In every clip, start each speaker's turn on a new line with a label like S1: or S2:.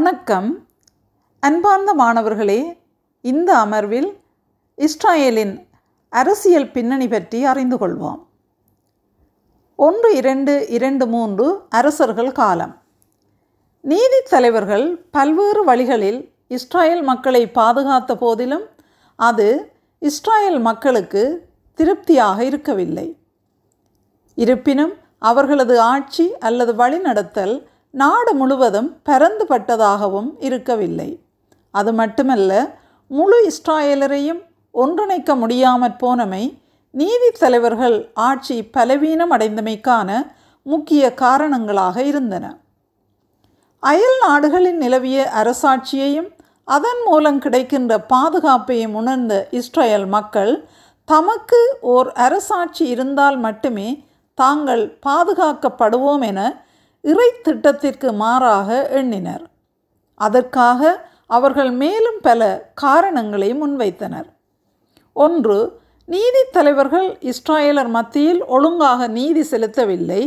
S1: வணக்கம் அன்பார்ந்த மாணவர்களே இந்த அமர்வில் இஸ்ராயேலின் அரசியல் பின்னணி பற்றி அறிந்து கொள்வோம் ஒன்று இரண்டு இரண்டு மூன்று அரசர்கள் காலம் நீதி தலைவர்கள் பல்வேறு வழிகளில் இஸ்ராயல் மக்களை பாதுகாத்த போதிலும் அது இஸ்ராயேல் மக்களுக்கு திருப்தியாக இருக்கவில்லை இருப்பினும் அவர்களது ஆட்சி அல்லது வழிநடத்தல் நாடு முழுவதும் பரந்துபட்டதாகவும் இருக்கவில்லை அது மட்டுமல்ல முழு இஸ்ராயலரையும் ஒன்றிணைக்க முடியாமற் போனமை நீதி தலைவர்கள் ஆட்சி பலவீனம் அடைந்தமைக்கான முக்கிய காரணங்களாக இருந்தன அயல் நாடுகளில் நிலவிய அரசாட்சியையும் அதன் மூலம் கிடைக்கின்ற பாதுகாப்பையும் உணர்ந்த இஸ்ரேல் மக்கள் தமக்கு ஓர் அரசாட்சி இருந்தால் மட்டுமே தாங்கள் பாதுகாக்கப்படுவோம் என இறை திட்டத்திற்கு மாறாக எண்ணினர் அதற்காக அவர்கள் மேலும் பல காரணங்களை முன்வைத்தனர் ஒன்று நீதி தலைவர்கள் இஸ்ராயலர் மத்தியில் ஒழுங்காக நீதி செலுத்தவில்லை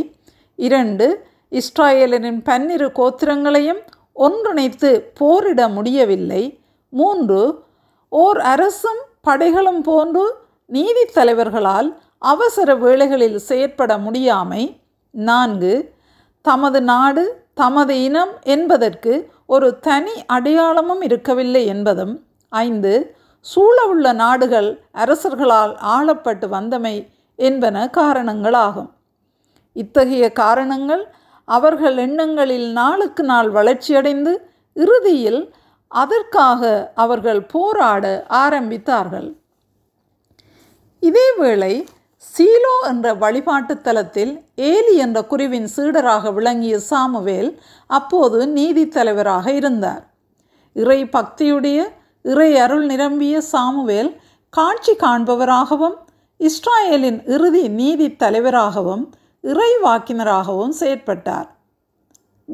S1: இரண்டு இஸ்ராயலரின் பன்னிரு கோத்திரங்களையும் ஒன்றிணைத்து போரிட முடியவில்லை மூன்று ஓர் அரசும் படைகளும் போன்று நீதி தலைவர்களால் அவசர வேளைகளில் செயற்பட முடியாமை நான்கு தமது நாடு தமது இனம் என்பதற்கு ஒரு தனி அடையாளமும் இருக்கவில்லை என்பதும் ஐந்து சூழவுள்ள நாடுகள் அரசர்களால் ஆளப்பட்டு வந்தமை என்பன காரணங்களாகும் இத்தகைய காரணங்கள் அவர்கள் எண்ணங்களில் நாளுக்கு நாள் வளர்ச்சியடைந்து இறுதியில் அதற்காக அவர்கள் போராட ஆரம்பித்தார்கள் இதேவேளை சீலோ என்ற வழிபாட்டு தலத்தில் ஏலி என்ற குருவின் சீடராக விளங்கிய சாமுவேல் அப்போது நீதி தலைவராக இருந்தார் இறை பக்தியுடைய இறை அருள் நிரம்பிய சாமுவேல் காட்சி காண்பவராகவும் இஸ்ராயேலின் இறுதி நீதி தலைவராகவும் இறைவாக்கினராகவும் செயற்பட்டார்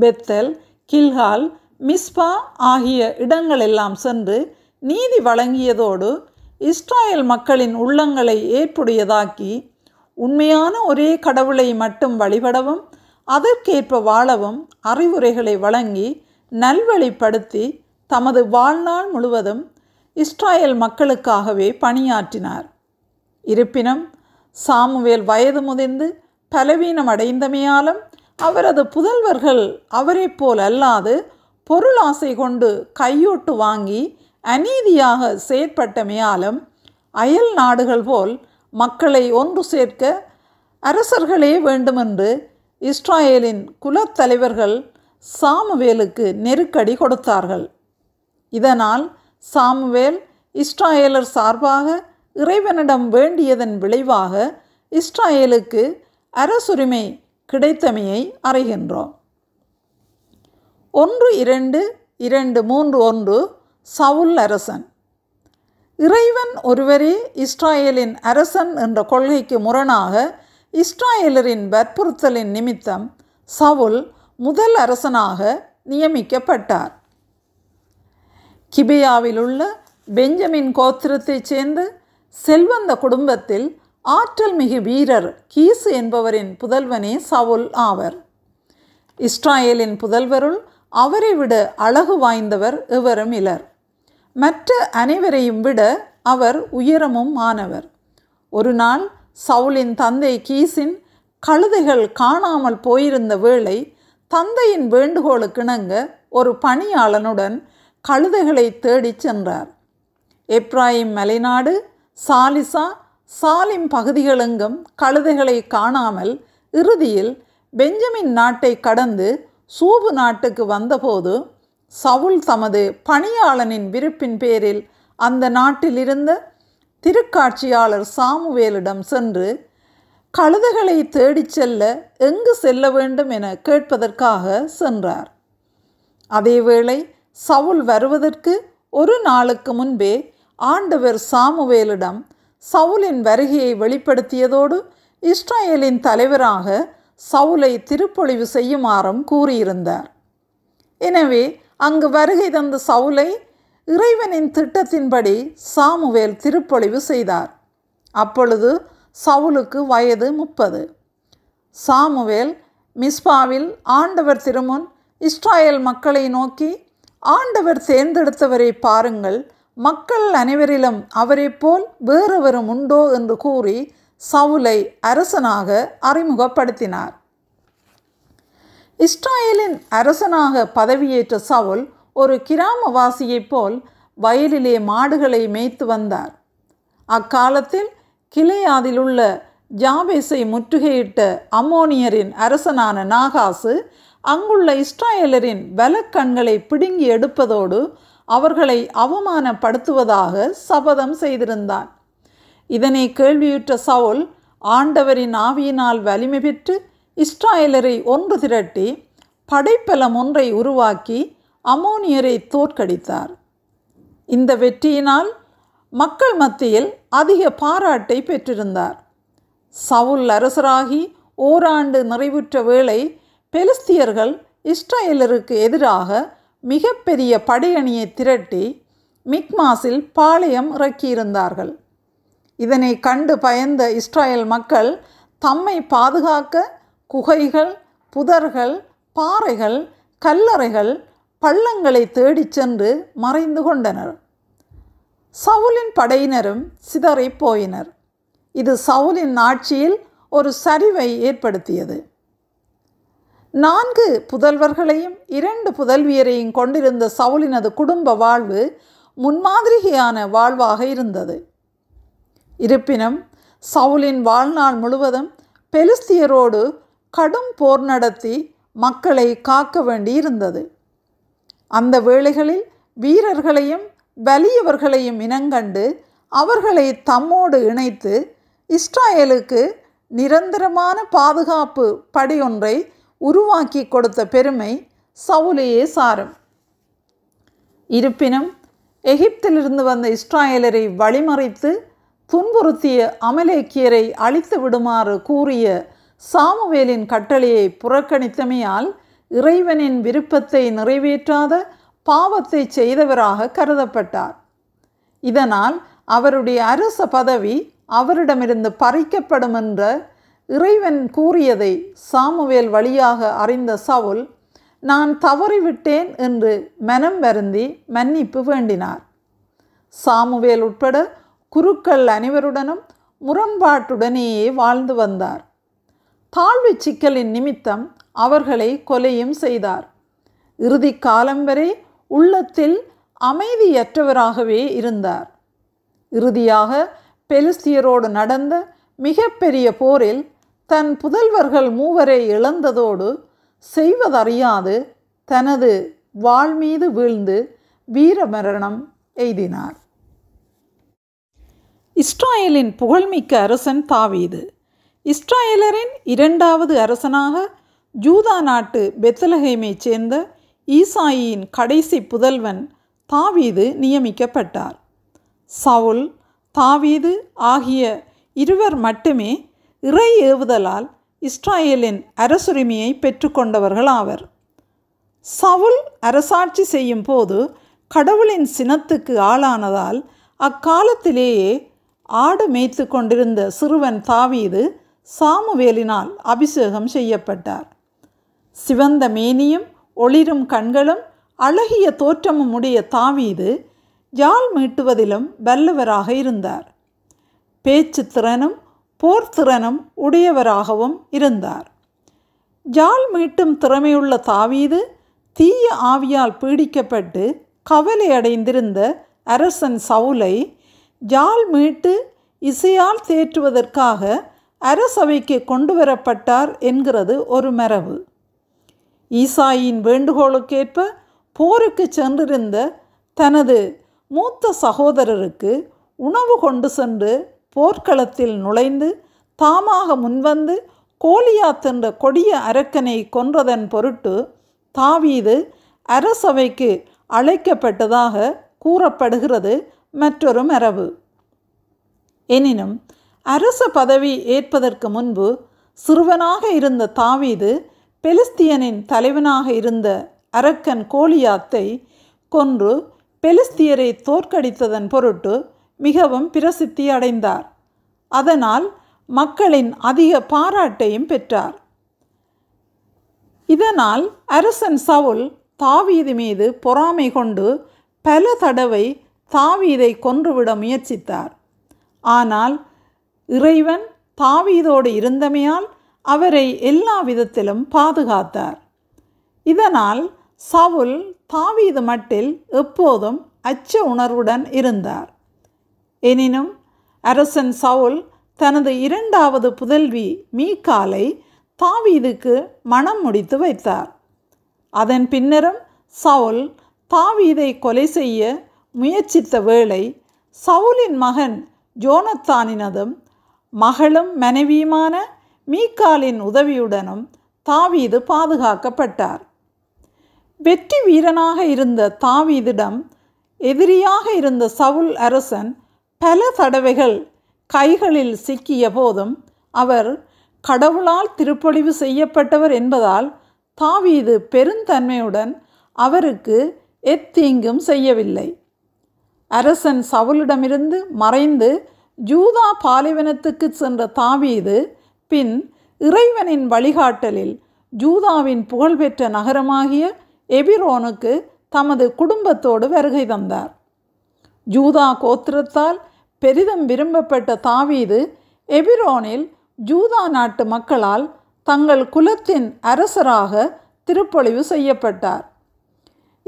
S1: பெத்தல் கில்ஹால் மிஸ்பா ஆகிய இடங்களெல்லாம் சென்று நீதி வழங்கியதோடு இஸ்ராயல் மக்களின் உள்ளங்களை ஏற்புடையதாக்கி உண்மையான ஒரே கடவுளை மட்டும் வழிபடவும் அதற்கேற்ப வாழவும் அறிவுரைகளை வழங்கி நல்வழிப்படுத்தி தமது வாழ்நாள் முழுவதும் இஸ்ராயல் மக்களுக்காகவே பணியாற்றினார் இருப்பினும் சாமுவேல் வயது முதிர்ந்து பலவீனம் அடைந்தமையாலும் அவரது புதல்வர்கள் அவரை போல் அல்லாது பொருள் ஆசை கொண்டு கையோட்டு வாங்கி அநீதியாக செயற்பட்டமையாலும் அயல் நாடுகள் போல் மக்களை ஒன்று சேர்க்க அரசர்களே வேண்டுமென்று இஸ்ராயேலின் குலத்தலைவர்கள் சாமுவேலுக்கு நெருக்கடி கொடுத்தார்கள் இதனால் சாமுவேல் இஸ்ராயேலர் சார்பாக இறைவனிடம் வேண்டியதன் விளைவாக இஸ்ராயேலுக்கு அரசுரிமை கிடைத்தமையை அறைகின்றோம் ஒன்று இரண்டு இரண்டு மூன்று ஒன்று சவுல் அரசன் இறைவன் ஒருவரே இஸ்ராயலின் அரசன் என்ற கொள்கைக்கு முரணாக இஸ்ராயலரின் வற்புறுத்தலின் நிமித்தம் சவுல் முதல் அரசனாக நியமிக்கப்பட்டார் கிபியாவில் உள்ள பெஞ்சமின் கோத்திரத்தைச் சேர்ந்த செல்வந்த குடும்பத்தில் ஆற்றல் மிகு வீரர் கீசு என்பவரின் புதல்வனே சவுல் ஆவர் இஸ்ராயலின் புதல்வருள் அவரை விட அழகு வாய்ந்தவர் இவரும் இலர் மற்ற அனைவரையும் விட அவர் உயரமும் ஆனவர் ஒரு நாள் சவுலின் தந்தை கீஸின் கழுதைகள் காணாமல் போயிருந்த வேளை தந்தையின் வேண்டுகோளுக்கிணங்க ஒரு பணியாளனுடன் கழுதைகளை தேடிச் சென்றார் எப்ராஹிம் மலைநாடு சாலிசா சாலிம் பகுதிகளெங்கும் கழுதைகளை காணாமல் இறுதியில் பெஞ்சமின் நாட்டை கடந்து சூபு நாட்டுக்கு வந்தபோது சவுல் தமது பணியாளனின் விருப்பின் பேரில் அந்த நாட்டிலிருந்த திருக்காட்சியாளர் சாமுவேலிடம் சென்று கழுதைகளை தேடிச் செல்ல எங்கு செல்ல வேண்டும் என கேட்பதற்காக சென்றார் அதேவேளை சவுல் வருவதற்கு ஒரு நாளுக்கு முன்பே ஆண்டவர் சாமுவேலிடம் சவுலின் வருகையை வெளிப்படுத்தியதோடு இஸ்ரேலின் தலைவராக சவுலை திருப்பொழிவு செய்யுமாறும் கூறியிருந்தார் எனவே அங்கு வருகை தந்த சவுலை இறைவனின் திட்டத்தின்படி சாமுவேல் திருப்பொழிவு செய்தார் அப்பொழுது சவுலுக்கு வயது முப்பது சாமுவேல் மிஸ்பாவில் ஆண்டவர் திருமுன் இஸ்ராயல் மக்களை நோக்கி ஆண்டவர் தேர்ந்தெடுத்தவரை பாருங்கள் மக்கள் அனைவரிலும் அவரை போல் வேறுவரும் உண்டோ என்று கூறி சவுலை அரசனாக அறிமுகப்படுத்தினார் இஸ்ராயலின் அரசனாக பதவியேற்ற சவுல் ஒரு கிராமவாசியைப் போல் வயலிலே மாடுகளை மேய்த்து வந்தார் அக்காலத்தில் கிளையாதில் உள்ள ஜாபேஸை முற்றுகையிட்ட அம்மோனியரின் அரசனான நாகாசு அங்குள்ள இஸ்ராயலரின் வலக்கண்களை பிடுங்கி எடுப்பதோடு அவர்களை அவமானப்படுத்துவதாக சபதம் செய்திருந்தான் இதனை கேள்வியுற்ற சவுல் ஆண்டவரின் ஆவியினால் வலிமை பெற்று இஸ்ராயலரை ஒன்று திரட்டி படைப்பலம் ஒன்றை உருவாக்கி அமோனியரை தோற்கடித்தார் இந்த வெற்றியினால் மக்கள் மத்தியில் அதிக பாராட்டை பெற்றிருந்தார் சவுல் அரசராகி ஓராண்டு நிறைவுற்ற வேளை பெலிஸ்தியர்கள் இஸ்ரேலருக்கு எதிராக மிகப்பெரிய படையணியை திரட்டி மிக்மாஸில் பாளையம் இறக்கியிருந்தார்கள் இதனை கண்டு பயந்த இஸ்ரேல் மக்கள் தம்மை பாதுகாக்க குகைகள் புதர்கள் பாறைகள் கல்லறைகள் பள்ளங்களை தேடிச் சென்று மறைந்து கொண்டனர் சவுலின் படையினரும் சிதறை போயினர் இது சவுலின் ஆட்சியில் ஒரு சரிவை ஏற்படுத்தியது நான்கு புதல்வர்களையும் இரண்டு புதல்வியரையும் கொண்டிருந்த சவுலினது குடும்ப வாழ்வு முன்மாதிரியான வாழ்வாக இருந்தது இருப்பினும் சவுலின் வாழ்நாள் முழுவதும் பெலிஸ்தியரோடு கடும் போர் நடத்தி மக்களை காக்க வேண்டியிருந்தது அந்த வேளைகளில் வீரர்களையும் வலியவர்களையும் இனங்கண்டு அவர்களை தம்மோடு இணைத்து இஸ்ராயலுக்கு நிரந்தரமான பாதுகாப்பு படையொன்றை உருவாக்கி கொடுத்த பெருமை சவுலையே சாரும் இருப்பினும் எகிப்திலிருந்து வந்த இஸ்ராயலரை வழிமறைத்து துன்புறுத்திய அமலேக்கியரை அழித்து விடுமாறு கூறிய சாமுவேலின் கட்டளையை புறக்கணித்தமையால் இறைவனின் விருப்பத்தை நிறைவேற்றாத பாவத்தை செய்தவராக கருதப்பட்டார் இதனால் அவருடைய அரச பதவி அவரிடமிருந்து பறிக்கப்படும் என்ற இறைவன் கூறியதை சாமுவேல் வழியாக அறிந்த சவுல் நான் தவறிவிட்டேன் என்று மனம் வருந்தி மன்னிப்பு வேண்டினார் சாமுவேல் உட்பட குருக்கள் அனைவருடனும் முரண்பாட்டுடனேயே வாழ்ந்து வந்தார் தாழ்வு சிக்கலின் நிமித்தம் அவர்களை கொலையும் செய்தார் இறுதி காலம் வரை உள்ளத்தில் அமைதியற்றவராகவே இருந்தார் இறுதியாக பெலிஸ்தியரோடு நடந்த மிகப்பெரிய போரில் தன் புதல்வர்கள் மூவரை இழந்ததோடு செய்வதறியாது தனது வாழ் மீது வீழ்ந்து வீரமரணம் எய்தினார் இஸ்ராயலின் புகழ்மிக்க அரசன் தாவீது இஸ்ராயலரின் இரண்டாவது அரசனாக ஜூதா நாட்டு பெத்தலஹேமைச் சேர்ந்த ஈசாயியின் கடைசி புதல்வன் தாவீது நியமிக்கப்பட்டார் சவுல் தாவீது ஆகிய இருவர் மட்டுமே இறை ஏவுதலால் இஸ்ராயேலின் அரசுரிமையை பெற்றுக்கொண்டவர்கள் ஆவர் சவுல் அரசாட்சி செய்யும் போது கடவுளின் சினத்துக்கு ஆளானதால் அக்காலத்திலேயே ஆடு மேய்த்து கொண்டிருந்த சிறுவன் தாவீது சாமுவேலினால் அபிஷேகம் செய்யப்பட்டார் சிவந்த மேனியும் ஒளிரும் கண்களும் அழகிய தோற்றமும் உடைய தாவீது யாழ் மீட்டுவதிலும் வல்லவராக இருந்தார் பேச்சு திறனும் போர் திறனும் உடையவராகவும் இருந்தார் ஜால் மீட்டும் திறமையுள்ள தாவீது தீய ஆவியால் பீடிக்கப்பட்டு கவலை அடைந்திருந்த அரசன் சவுலை ஜால் மீட்டு இசையால் தேற்றுவதற்காக அரசவைக்கு கொண்டு வரப்பட்டார் என்கிறது ஒரு மரபு ஈசாயின் வேண்டுகோளுக்கேற்ப போருக்கு சென்றிருந்த தனது மூத்த சகோதரருக்கு உணவு கொண்டு சென்று போர்க்களத்தில் நுழைந்து தாமாக முன்வந்து கோலியா தின்ற கொடிய அரக்கனை கொன்றதன் பொருட்டு தாவீது அரசவைக்கு அழைக்கப்பட்டதாக கூறப்படுகிறது மற்றொரு மரபு எனினும் அரச பதவி ஏற்பதற்கு முன்பு சிறுவனாக இருந்த தாவீது பெலிஸ்தியனின் தலைவனாக இருந்த அரக்கன் கோலியாத்தை கொன்று பெலிஸ்தியரை தோற்கடித்ததன் பொருட்டு மிகவும் பிரசித்தி அடைந்தார் அதனால் மக்களின் அதிக பாராட்டையும் பெற்றார் இதனால் அரசன் சவுல் தாவீது மீது பொறாமை கொண்டு பல தடவை தாவீதை கொன்றுவிட முயற்சித்தார் ஆனால் இறைவன் தாவீதோடு இருந்தமையால் அவரை எல்லா விதத்திலும் பாதுகாத்தார் இதனால் சவுல் தாவீது மட்டில் எப்போதும் அச்ச உணர்வுடன் இருந்தார் எனினும் அரசன் சவுல் தனது இரண்டாவது புதல்வி மீகாலை தாவீதுக்கு மனம் முடித்து வைத்தார் அதன் பின்னரும் சவுல் தாவீதை கொலை செய்ய முயற்சித்த வேளை சவுலின் மகன் ஜோனத்தானினதும் மகளும் மனைவியுமான மீக்காலின் உதவியுடனும் தாவீது பாதுகாக்கப்பட்டார் வெற்றி வீரனாக இருந்த தாவீதிடம் எதிரியாக இருந்த சவுல் அரசன் பல தடவைகள் கைகளில் சிக்கிய போதும் அவர் கடவுளால் திருப்பொழிவு செய்யப்பட்டவர் என்பதால் தாவீது பெருந்தன்மையுடன் அவருக்கு எத்தீங்கும் செய்யவில்லை அரசன் சவுலிடமிருந்து மறைந்து ஜூதா பாலைவனத்துக்கு சென்ற தாவீது பின் இறைவனின் வழிகாட்டலில் ஜூதாவின் புகழ்பெற்ற நகரமாகிய எபிரோனுக்கு தமது குடும்பத்தோடு வருகை தந்தார் ஜூதா கோத்திரத்தால் பெரிதும் விரும்பப்பட்ட தாவீது எபிரோனில் ஜூதா நாட்டு மக்களால் தங்கள் குலத்தின் அரசராக திருப்பொழிவு செய்யப்பட்டார்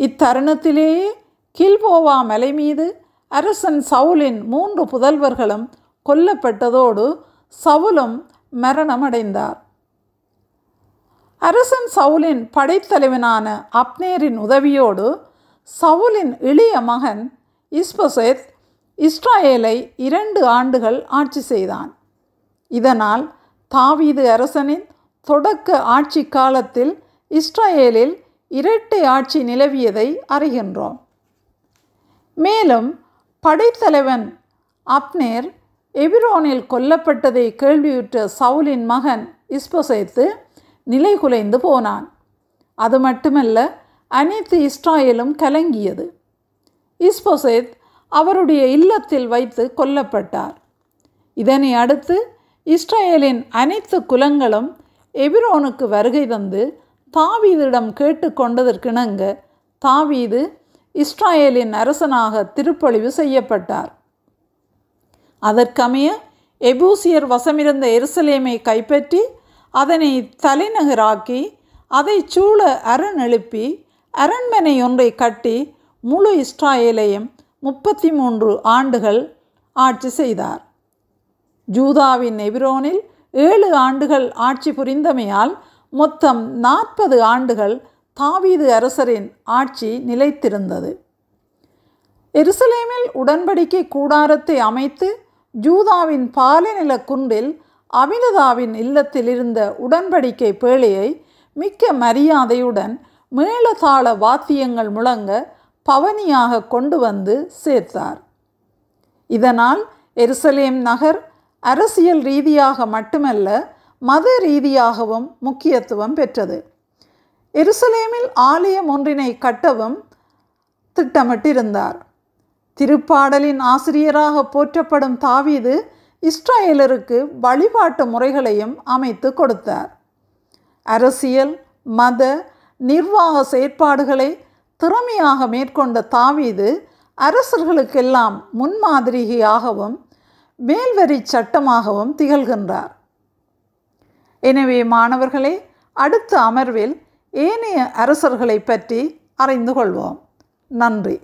S1: இத்தருணத்திலேயே கில்போவா மலை மீது அரசன் சவுலின் மூன்று புதல்வர்களும் கொல்லப்பட்டதோடு சவுலும் மரணமடைந்தார் அரசன் சவுலின் படைத்தலைவனான அப்னேரின் உதவியோடு சவுலின் இளைய மகன் இஸ்பசேத் இஸ்ராயேலை இரண்டு ஆண்டுகள் ஆட்சி செய்தான் இதனால் தாவீது அரசனின் தொடக்க ஆட்சி காலத்தில் இஸ்ராயேலில் இரட்டை ஆட்சி நிலவியதை அறிகின்றோம் மேலும் படைத்தலைவன் அப்னேர் எபிரோனில் கொல்லப்பட்டதை கேள்வியுற்ற சவுலின் மகன் இஸ்போசைத்து நிலை குலைந்து போனான் அது மட்டுமல்ல அனைத்து இஸ்ராயலும் கலங்கியது இஸ்போசைத் அவருடைய இல்லத்தில் வைத்து கொல்லப்பட்டார் இதனை அடுத்து இஸ்ரேலின் அனைத்து குலங்களும் எபிரோனுக்கு வருகை தந்து தாவீதிடம் கொண்டதற்கிணங்க தாவீது இஸ்ராயேலின் அரசனாக திருப்பொழிவு செய்யப்பட்டார் அதற்கமைய எபூசியர் வசமிருந்த எருசலேமை கைப்பற்றி அதனை தலைநகராக்கி அதை சூழ அரண் எழுப்பி அரண்மனை ஒன்றை கட்டி முழு இஸ்ராயேலையும் முப்பத்தி மூன்று ஆண்டுகள் ஆட்சி செய்தார் ஜூதாவின் எபிரோனில் ஏழு ஆண்டுகள் ஆட்சி புரிந்தமையால் மொத்தம் நாற்பது ஆண்டுகள் தாவீது அரசரின் ஆட்சி நிலைத்திருந்தது எருசலேமில் உடன்படிக்கை கூடாரத்தை அமைத்து ஜூதாவின் பாலைநில குன்றில் அமினதாவின் இல்லத்தில் இருந்த உடன்படிக்கை பேழையை மிக்க மரியாதையுடன் மேளதாள வாத்தியங்கள் முழங்க பவனியாக கொண்டு வந்து சேர்த்தார் இதனால் எருசலேம் நகர் அரசியல் ரீதியாக மட்டுமல்ல மத ரீதியாகவும் முக்கியத்துவம் பெற்றது எருசலேமில் ஆலயம் ஒன்றினை கட்டவும் திட்டமிட்டிருந்தார் திருப்பாடலின் ஆசிரியராக போற்றப்படும் தாவீது இஸ்ரேலருக்கு வழிபாட்டு முறைகளையும் அமைத்து கொடுத்தார் அரசியல் மத நிர்வாக செயற்பாடுகளை திறமையாக மேற்கொண்ட தாவீது அரசர்களுக்கெல்லாம் முன்மாதிரியாகவும் மேல்வரி சட்டமாகவும் திகழ்கின்றார் எனவே மாணவர்களே அடுத்த அமர்வில் ஏனைய அரசர்களை பற்றி அறிந்து கொள்வோம் நன்றி